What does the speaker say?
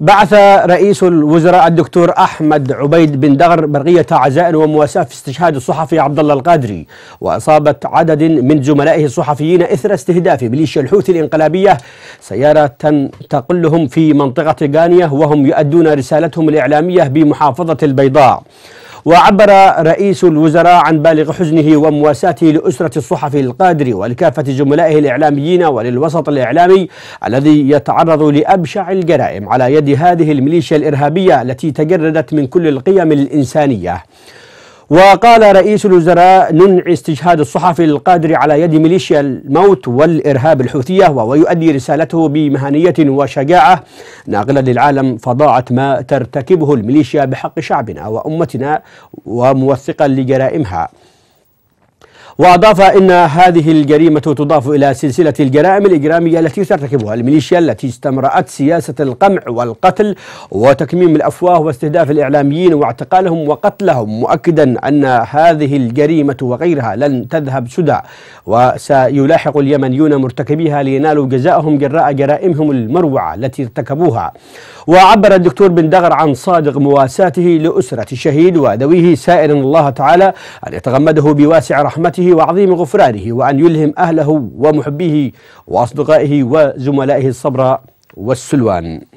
بعث رئيس الوزراء الدكتور احمد عبيد بن دغر برقيه عزاء ومواساه في استشهاد الصحفي عبد الله القادري واصابه عدد من زملائه الصحفيين اثر استهداف ميليشيا الحوثي الانقلابيه سياره تقلهم في منطقه غانيه وهم يؤدون رسالتهم الاعلاميه بمحافظه البيضاء وعبر رئيس الوزراء عن بالغ حزنه ومواساته لأسرة الصحفي القادري ولكافة زملائه الإعلاميين وللوسط الإعلامي الذي يتعرض لأبشع الجرائم على يد هذه الميليشيا الإرهابية التي تجردت من كل القيم الإنسانية وقال رئيس الوزراء ننعي استشهاد الصحفي القادر على يد ميليشيا الموت والإرهاب الحوثية وهو يؤدي رسالته بمهنية وشجاعة ناقلا للعالم فضاعة ما ترتكبه الميليشيا بحق شعبنا وأمتنا وموثقا لجرائمها وأضاف أن هذه الجريمة تضاف إلى سلسلة الجرائم الإجرامية التي ترتكبها الميليشيا التي استمرأت سياسة القمع والقتل وتكميم الأفواه واستهداف الإعلاميين واعتقالهم وقتلهم مؤكدا أن هذه الجريمة وغيرها لن تذهب سدى وسيلاحق اليمنيون مرتكبيها لينالوا جزاءهم جراء جرائمهم المروعة التي ارتكبوها وعبر الدكتور بن دغر عن صادق مواساته لأسرة الشهيد وذويه سائلا الله تعالى أن يتغمده بواسع رحمته رحمته وعظيم غفرانه وأن يلهم أهله ومحبيه وأصدقائه وزملائه الصبر والسلوان